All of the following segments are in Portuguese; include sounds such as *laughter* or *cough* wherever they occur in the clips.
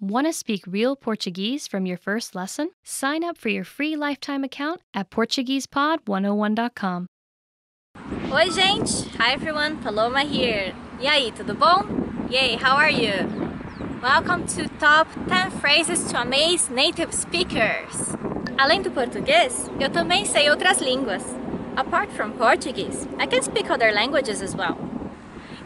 Want to speak real Portuguese from your first lesson? Sign up for your free lifetime account at PortuguesePod101.com. Oi, gente! Hi, everyone! Paloma here! E aí, tudo bom? Yay, how are you? Welcome to Top 10 Phrases to Amaze Native Speakers! Além do português, eu também sei outras línguas. Apart from Portuguese, I can speak other languages as well.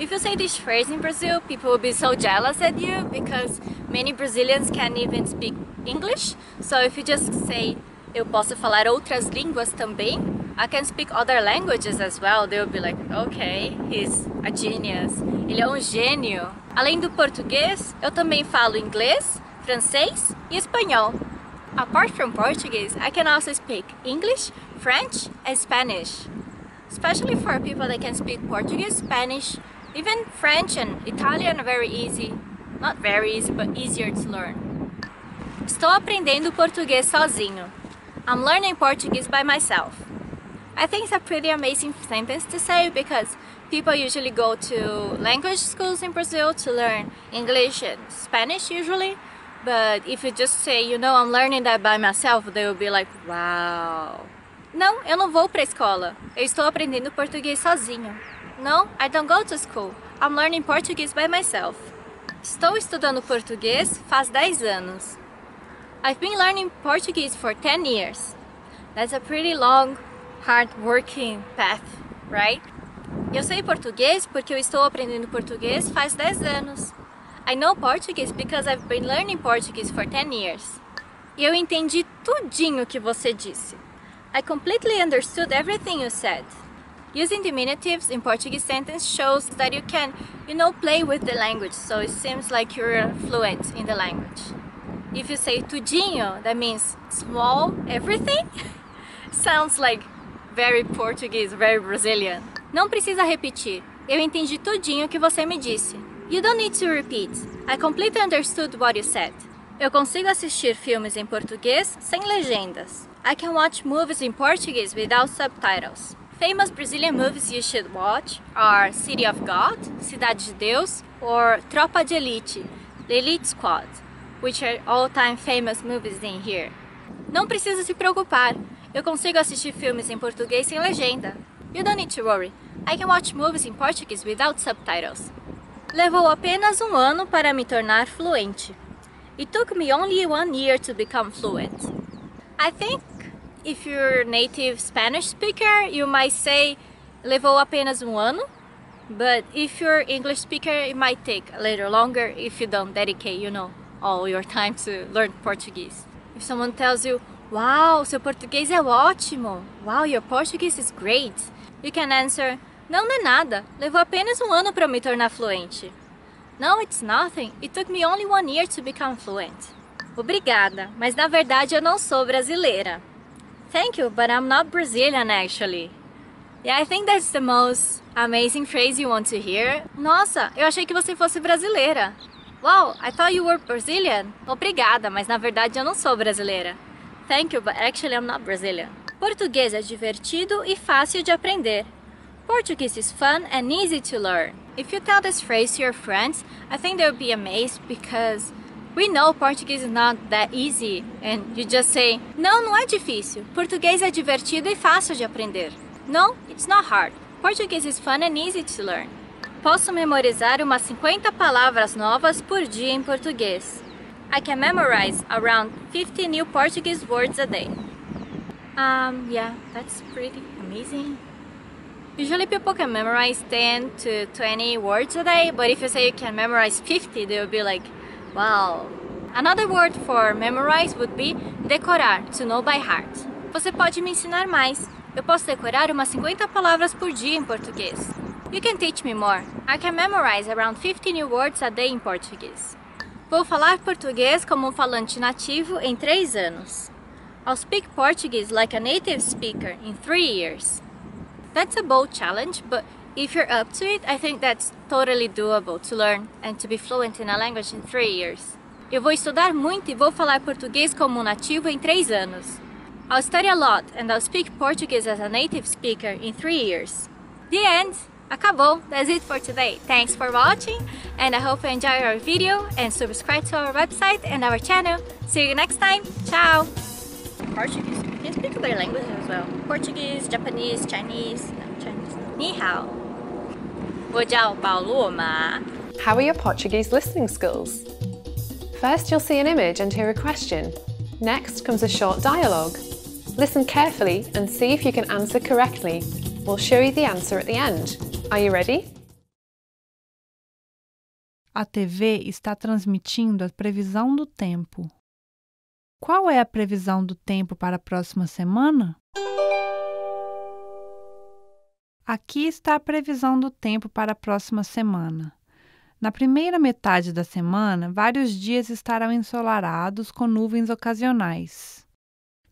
If you say this phrase in Brazil, people will be so jealous at you because many Brazilians can't even speak English. So if you just say, eu posso falar outras línguas também, I can speak other languages as well. They'll be like, okay, he's a genius. Ele é um gênio. Além do português, eu também falo inglês, francês e espanhol. Apart from Portuguese, I can also speak English, French and Spanish. Especially for people that can speak Portuguese, Spanish even French and Italian are very easy. Not very easy, but easier to learn. Estou aprendendo português sozinho. I'm learning Portuguese by myself. I think it's a pretty amazing sentence to say because people usually go to language schools in Brazil to learn English and Spanish usually. But if you just say, you know, I'm learning that by myself, they will be like, wow. Não, eu não vou para a escola. Eu estou aprendendo português sozinho. No, I don't go to school. I'm learning Portuguese by myself. Estou estudando português faz 10 anos. I've been learning Portuguese for 10 years. That's a pretty long, hard working path, right? Eu sei português porque eu estou aprendendo português faz 10 anos. I know Portuguese because I've been learning Portuguese for 10 years. Eu entendi tudinho que você disse. I completely understood everything you said. Using diminutives in Portuguese sentence shows that you can, you know, play with the language, so it seems like you're fluent in the language. If you say tudinho, that means small everything. *laughs* Sounds like very Portuguese, very Brazilian. Não precisa repetir. Eu entendi tudinho que você me disse. You don't need to repeat. I completely understood what you said. Eu consigo assistir filmes em português sem legendas. I can watch movies in Portuguese without subtitles. Famous Brazilian movies you should watch are City of God, Cidade de Deus, or Tropa de Elite, The Elite Squad, which are all-time famous movies in here. Não precisa se preocupar, eu consigo assistir filmes em português sem legenda. You don't need to worry, I can watch movies in Portuguese without subtitles. Levou apenas um ano para me tornar fluente. It took me only one year to become fluent. I think if you're native Spanish speaker, you might say levou apenas um ano. But if you're English speaker, it might take a little longer if you don't dedicate, you know, all your time to learn Portuguese. If someone tells you, wow, seu português é ótimo, wow, your Portuguese is great, you can answer, não, não é nada, levou apenas um ano para me tornar fluente. No, it's nothing, it took me only one year to become fluent. Obrigada, mas na verdade eu não sou brasileira. Thank you, but I'm not Brazilian actually. Yeah, I think that's the most amazing phrase you want to hear. Nossa, eu achei que você fosse brasileira. Wow, I thought you were Brazilian. Obrigada, mas na verdade eu não sou brasileira. Thank you, but actually I'm not Brazilian. Português é divertido e fácil de aprender. Portuguese is fun and easy to learn. If you tell this phrase to your friends, I think they'll be amazed because We know Portuguese is not that easy. And you just say, Não, não é difícil. Português é divertido e fácil de aprender. No, it's not hard. Portuguese is fun and easy to learn. Posso memorizar umas 50 palavras novas por dia em português. I can memorize around 50 new Portuguese words a day. Um, yeah, that's pretty amazing. Usually people can memorize 10 to 20 words a day, but if you say you can memorize 50, they'll be like, Wow! Another word for memorize would be decorar, to know by heart. Você pode me ensinar mais. Eu posso decorar umas 50 palavras por dia em português. You can teach me more. I can memorize around 50 new words a day in Portuguese. Vou falar português como um falante nativo em 3 anos. I'll speak Portuguese like a native speaker in 3 years. That's a bold challenge, but if you're up to it, I think that's totally doable to learn and to be fluent in a language in three years. Eu vou estudar muito e vou falar português como um nativo em três anos. I'll study a lot and I'll speak Portuguese as a native speaker in three years. The end! Acabou! That's it for today. Thanks for watching and I hope you enjoy our video and subscribe to our website and our channel. See you next time. Ciao! Portuguese. You can speak other languages as well. Portuguese, Japanese, Chinese, no, Chinese. Ni hao. How are your Portuguese listening skills? First, you'll see an image and hear a question. Next comes a short dialogue. Listen carefully and see if you can answer correctly. We'll show you the answer at the end. Are you ready? A TV está transmitindo a previsão do tempo. Qual é a previsão do tempo para a próxima semana? Aqui está a previsão do tempo para a próxima semana. Na primeira metade da semana, vários dias estarão ensolarados com nuvens ocasionais.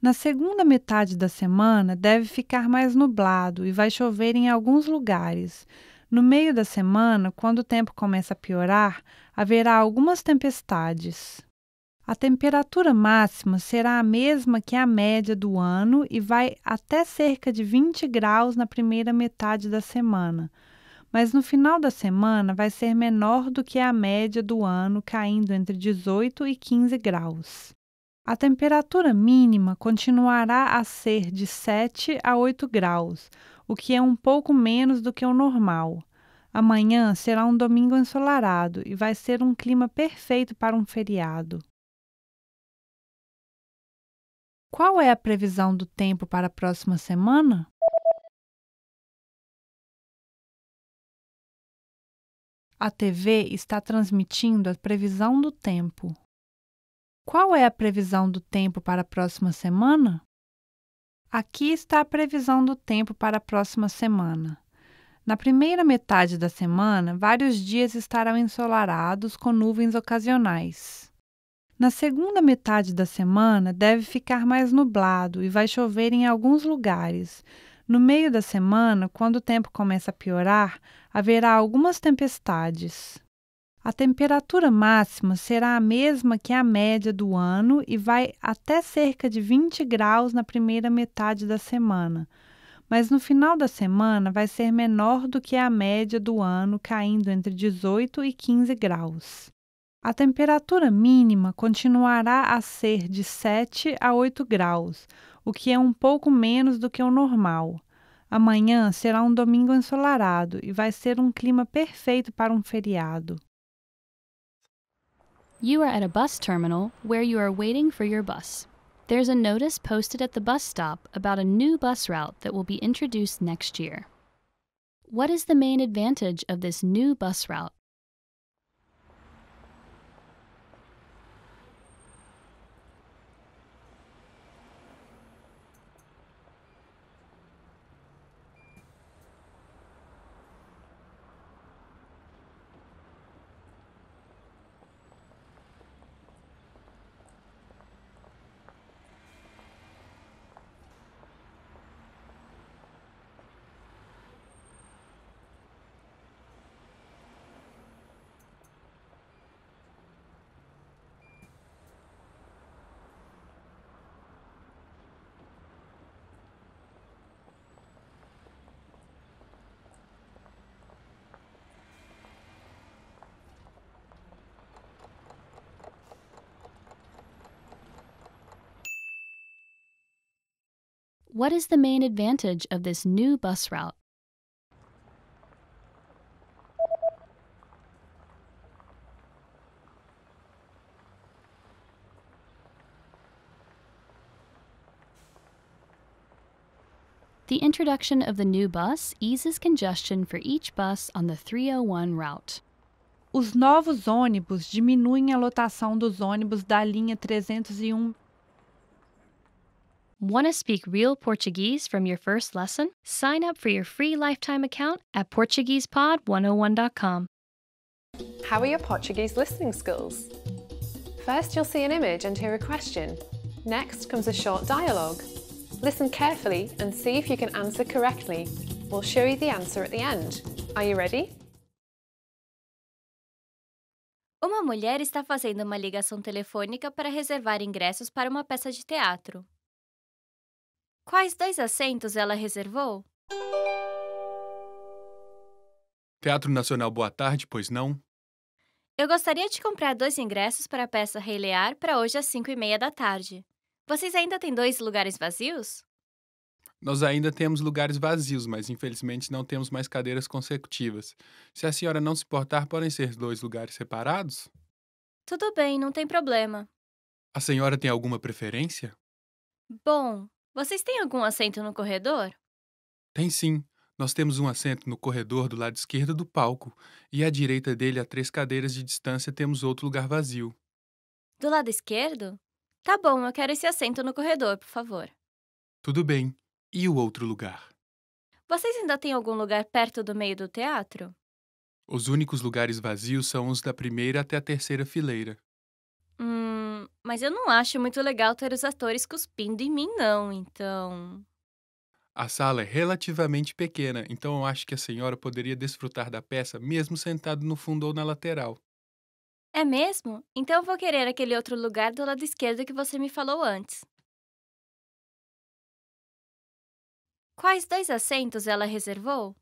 Na segunda metade da semana, deve ficar mais nublado e vai chover em alguns lugares. No meio da semana, quando o tempo começa a piorar, haverá algumas tempestades. A temperatura máxima será a mesma que a média do ano e vai até cerca de 20 graus na primeira metade da semana, mas no final da semana vai ser menor do que a média do ano, caindo entre 18 e 15 graus. A temperatura mínima continuará a ser de 7 a 8 graus, o que é um pouco menos do que o normal. Amanhã será um domingo ensolarado e vai ser um clima perfeito para um feriado. Qual é a previsão do tempo para a próxima semana? A TV está transmitindo a previsão do tempo. Qual é a previsão do tempo para a próxima semana? Aqui está a previsão do tempo para a próxima semana. Na primeira metade da semana, vários dias estarão ensolarados com nuvens ocasionais. Na segunda metade da semana, deve ficar mais nublado e vai chover em alguns lugares. No meio da semana, quando o tempo começa a piorar, haverá algumas tempestades. A temperatura máxima será a mesma que a média do ano e vai até cerca de 20 graus na primeira metade da semana. Mas no final da semana vai ser menor do que a média do ano, caindo entre 18 e 15 graus. A temperatura mínima continuará a ser de 7 a 8 graus, o que é um pouco menos do que o normal. Amanhã será um domingo ensolarado e vai ser um clima perfeito para um feriado. You are at a bus terminal where you are waiting for your bus. There's a notice posted at the bus stop about a new bus route that will be introduced next year. What is the main advantage of this new bus route? What is the main advantage of this new bus route? The introduction of the new bus eases congestion for each bus on the 301 route. Os novos ônibus diminuem a lotação dos ônibus da linha 301 um Want to speak real Portuguese from your first lesson? Sign up for your free lifetime account at PortuguesePod101.com. How are your Portuguese listening skills? First, you'll see an image and hear a question. Next comes a short dialogue. Listen carefully and see if you can answer correctly. We'll show you the answer at the end. Are you ready? Uma mulher está fazendo uma ligação telefônica para reservar ingressos para uma peça de teatro. Quais dois assentos ela reservou? Teatro Nacional Boa Tarde, pois não? Eu gostaria de comprar dois ingressos para a peça Rei Lear para hoje às 5 e meia da tarde. Vocês ainda têm dois lugares vazios? Nós ainda temos lugares vazios, mas infelizmente não temos mais cadeiras consecutivas. Se a senhora não se importar, podem ser dois lugares separados? Tudo bem, não tem problema. A senhora tem alguma preferência? Bom, vocês têm algum assento no corredor? Tem sim. Nós temos um assento no corredor do lado esquerdo do palco, e à direita dele, a três cadeiras de distância, temos outro lugar vazio. Do lado esquerdo? Tá bom, eu quero esse assento no corredor, por favor. Tudo bem. E o outro lugar? Vocês ainda têm algum lugar perto do meio do teatro? Os únicos lugares vazios são os da primeira até a terceira fileira. Mas eu não acho muito legal ter os atores cuspindo em mim, não, então. A sala é relativamente pequena, então eu acho que a senhora poderia desfrutar da peça mesmo sentado no fundo ou na lateral. É mesmo? Então eu vou querer aquele outro lugar do lado esquerdo que você me falou antes. Quais dois assentos ela reservou?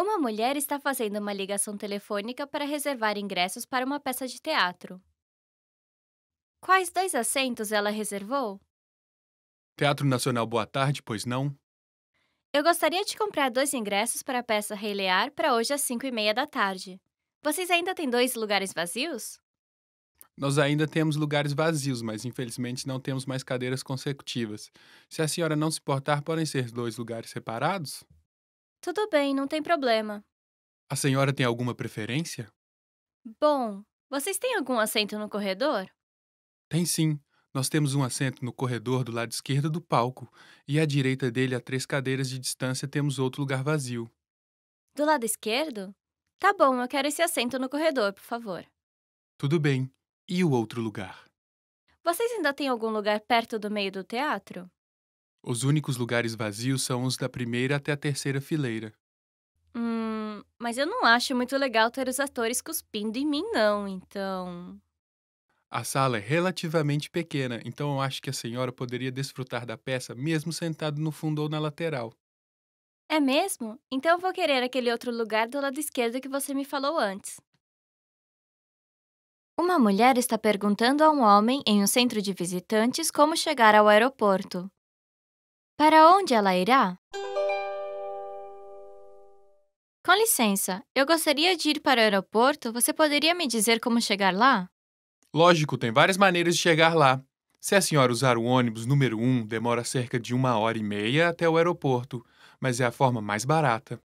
Uma mulher está fazendo uma ligação telefônica para reservar ingressos para uma peça de teatro. Quais dois assentos ela reservou? Teatro Nacional Boa Tarde, pois não? Eu gostaria de comprar dois ingressos para a peça Rei Lear para hoje às 5 e meia da tarde. Vocês ainda têm dois lugares vazios? Nós ainda temos lugares vazios, mas infelizmente não temos mais cadeiras consecutivas. Se a senhora não se importar, podem ser dois lugares separados? Tudo bem, não tem problema. A senhora tem alguma preferência? Bom, vocês têm algum assento no corredor? Tem sim. Nós temos um assento no corredor do lado esquerdo do palco, e à direita dele, a três cadeiras de distância, temos outro lugar vazio. Do lado esquerdo? Tá bom, eu quero esse assento no corredor, por favor. Tudo bem. E o outro lugar? Vocês ainda têm algum lugar perto do meio do teatro? Os únicos lugares vazios são os da primeira até a terceira fileira. Hum, mas eu não acho muito legal ter os atores cuspindo em mim, não, então. A sala é relativamente pequena, então eu acho que a senhora poderia desfrutar da peça mesmo sentado no fundo ou na lateral. É mesmo? Então eu vou querer aquele outro lugar do lado esquerdo que você me falou antes. Uma mulher está perguntando a um homem em um centro de visitantes como chegar ao aeroporto. Para onde ela irá? Com licença, eu gostaria de ir para o aeroporto. Você poderia me dizer como chegar lá? Lógico, tem várias maneiras de chegar lá. Se a senhora usar o ônibus número 1, demora cerca de uma hora e meia até o aeroporto, mas é a forma mais barata.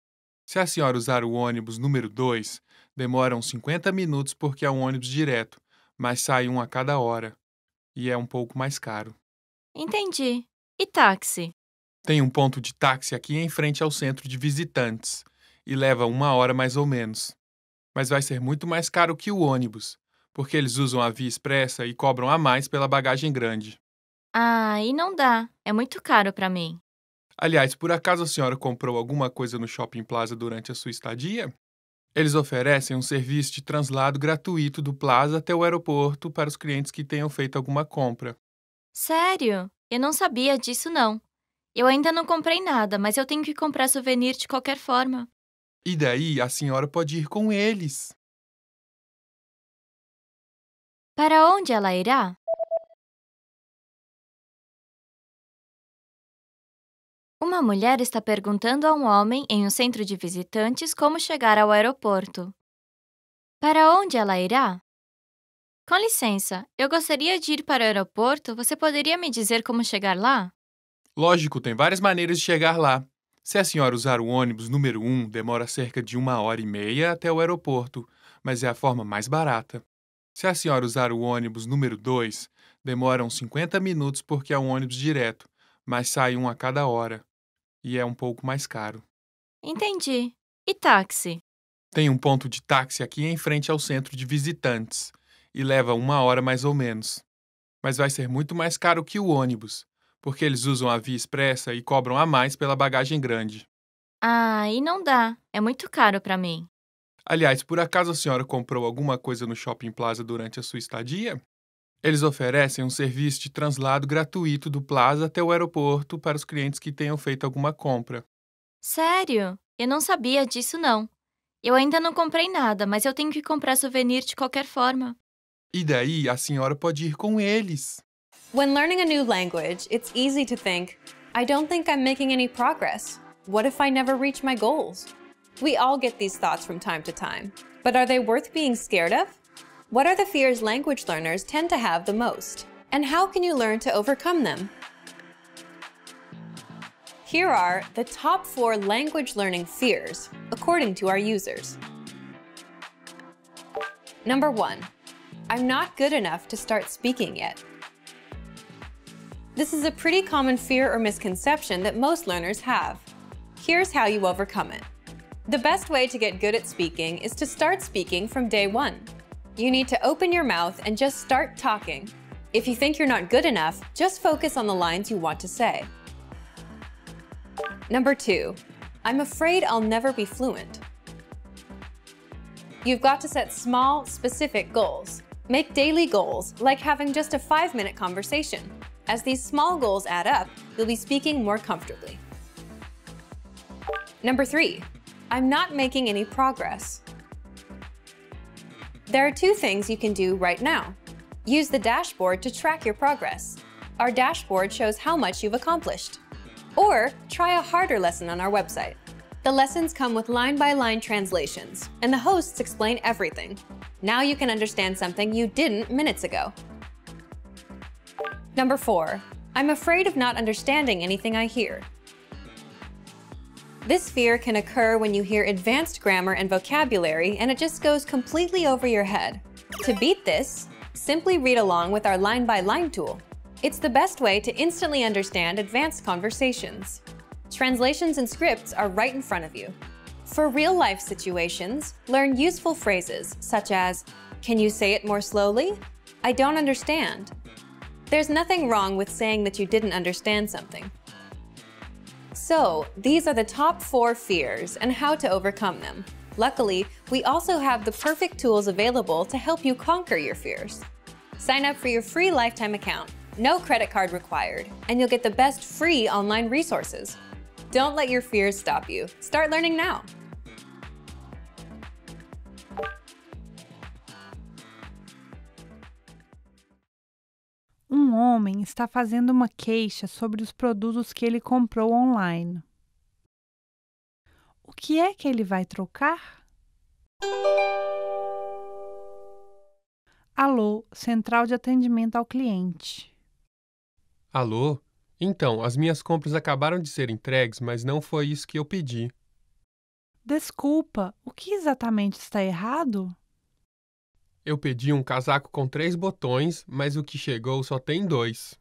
Se a senhora usar o ônibus número 2, demoram 50 minutos porque é um ônibus direto, mas sai um a cada hora. E é um pouco mais caro. Entendi. E táxi? Tem um ponto de táxi aqui em frente ao centro de visitantes e leva uma hora mais ou menos. Mas vai ser muito mais caro que o ônibus, porque eles usam a via expressa e cobram a mais pela bagagem grande. Ah, e não dá. É muito caro para mim. Aliás, por acaso a senhora comprou alguma coisa no Shopping Plaza durante a sua estadia? Eles oferecem um serviço de translado gratuito do Plaza até o aeroporto para os clientes que tenham feito alguma compra. Sério? Eu não sabia disso não. Eu ainda não comprei nada, mas eu tenho que comprar souvenir de qualquer forma. E daí a senhora pode ir com eles. Para onde ela irá? Uma mulher está perguntando a um homem em um centro de visitantes como chegar ao aeroporto. Para onde ela irá? Com licença, eu gostaria de ir para o aeroporto. Você poderia me dizer como chegar lá? Lógico, tem várias maneiras de chegar lá. Se a senhora usar o ônibus número 1, demora cerca de uma hora e meia até o aeroporto, mas é a forma mais barata. Se a senhora usar o ônibus número 2, demoram 50 minutos porque é um ônibus direto, mas sai um a cada hora e é um pouco mais caro. Entendi. E táxi? Tem um ponto de táxi aqui em frente ao centro de visitantes e leva uma hora mais ou menos. Mas vai ser muito mais caro que o ônibus porque eles usam a via expressa e cobram a mais pela bagagem grande. Ah, e não dá. É muito caro para mim. Aliás, por acaso a senhora comprou alguma coisa no Shopping Plaza durante a sua estadia? Eles oferecem um serviço de translado gratuito do Plaza até o aeroporto para os clientes que tenham feito alguma compra. Sério? Eu não sabia disso não. Eu ainda não comprei nada, mas eu tenho que comprar souvenir de qualquer forma. E daí a senhora pode ir com eles. When learning a new language, it's easy to think, I don't think I'm making any progress. What if I never reach my goals? We all get these thoughts from time to time, but are they worth being scared of? What are the fears language learners tend to have the most? And how can you learn to overcome them? Here are the top four language learning fears, according to our users. Number one, I'm not good enough to start speaking yet. This is a pretty common fear or misconception that most learners have. Here's how you overcome it. The best way to get good at speaking is to start speaking from day one. You need to open your mouth and just start talking. If you think you're not good enough, just focus on the lines you want to say. Number two, I'm afraid I'll never be fluent. You've got to set small, specific goals. Make daily goals, like having just a five minute conversation. As these small goals add up, you'll be speaking more comfortably. Number three, I'm not making any progress. There are two things you can do right now. Use the dashboard to track your progress. Our dashboard shows how much you've accomplished. Or try a harder lesson on our website. The lessons come with line-by-line -line translations, and the hosts explain everything. Now you can understand something you didn't minutes ago. Number four, I'm afraid of not understanding anything I hear. This fear can occur when you hear advanced grammar and vocabulary and it just goes completely over your head. To beat this, simply read along with our line-by-line -line tool. It's the best way to instantly understand advanced conversations. Translations and scripts are right in front of you. For real-life situations, learn useful phrases such as, can you say it more slowly? I don't understand. There's nothing wrong with saying that you didn't understand something. So, these are the top four fears and how to overcome them. Luckily, we also have the perfect tools available to help you conquer your fears. Sign up for your free lifetime account, no credit card required, and you'll get the best free online resources. Don't let your fears stop you. Start learning now. um homem está fazendo uma queixa sobre os produtos que ele comprou online. O que é que ele vai trocar? Alô, Central de Atendimento ao Cliente. Alô? Então, as minhas compras acabaram de ser entregues, mas não foi isso que eu pedi. Desculpa, o que exatamente está errado? Eu pedi um casaco com três botões, mas o que chegou só tem dois.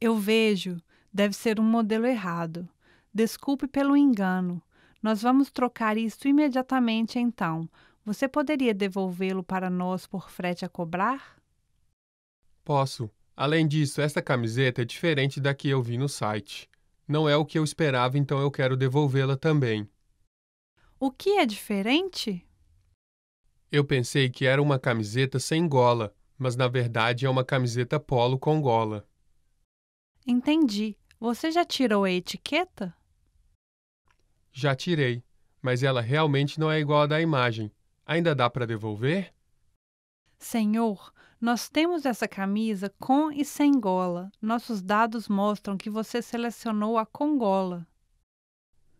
Eu vejo, deve ser um modelo errado. Desculpe pelo engano. Nós vamos trocar isto imediatamente então. Você poderia devolvê-lo para nós por frete a cobrar? Posso. Além disso, esta camiseta é diferente da que eu vi no site. Não é o que eu esperava, então eu quero devolvê-la também. O que é diferente? Eu pensei que era uma camiseta sem gola, mas na verdade é uma camiseta polo com gola. Entendi. Você já tirou a etiqueta? Já tirei, mas ela realmente não é igual à da imagem. Ainda dá para devolver? Senhor, nós temos essa camisa com e sem gola. Nossos dados mostram que você selecionou a com gola.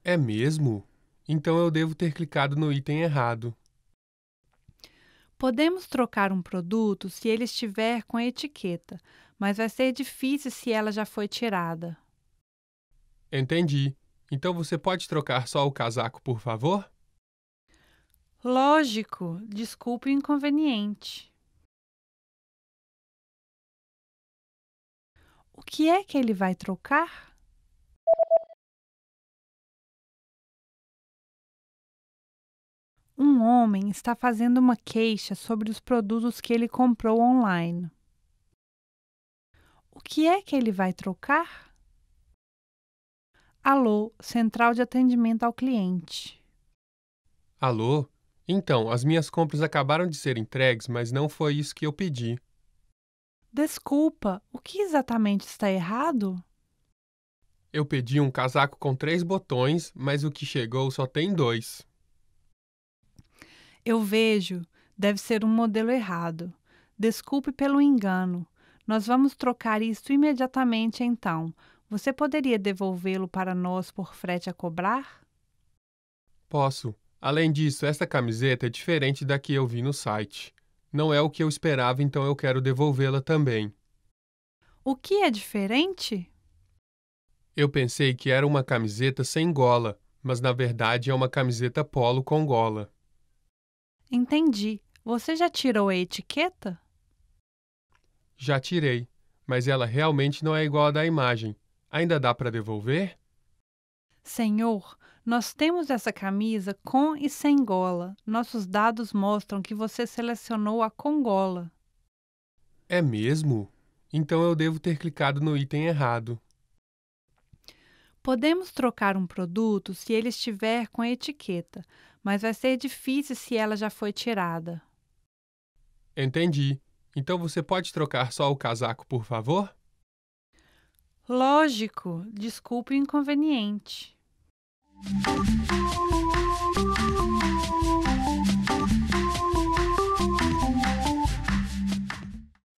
É mesmo? Então eu devo ter clicado no item errado. Podemos trocar um produto se ele estiver com a etiqueta, mas vai ser difícil se ela já foi tirada. Entendi. Então você pode trocar só o casaco, por favor? Lógico. Desculpe o inconveniente. O que é que ele vai trocar? um homem está fazendo uma queixa sobre os produtos que ele comprou online. O que é que ele vai trocar? Alô, central de atendimento ao cliente. Alô? Então, as minhas compras acabaram de ser entregues, mas não foi isso que eu pedi. Desculpa, o que exatamente está errado? Eu pedi um casaco com três botões, mas o que chegou só tem dois. Eu vejo, deve ser um modelo errado. Desculpe pelo engano. Nós vamos trocar isto imediatamente então. Você poderia devolvê-lo para nós por frete a cobrar? Posso. Além disso, esta camiseta é diferente da que eu vi no site. Não é o que eu esperava, então eu quero devolvê-la também. O que é diferente? Eu pensei que era uma camiseta sem gola, mas na verdade é uma camiseta polo com gola. Entendi. Você já tirou a etiqueta? Já tirei, mas ela realmente não é igual à da imagem. Ainda dá para devolver? Senhor, nós temos essa camisa com e sem gola. Nossos dados mostram que você selecionou a com gola. É mesmo? Então eu devo ter clicado no item errado. Podemos trocar um produto se ele estiver com a etiqueta, mas vai ser difícil se ela já foi tirada. Entendi. Então você pode trocar só o casaco, por favor? Lógico. Desculpe o inconveniente.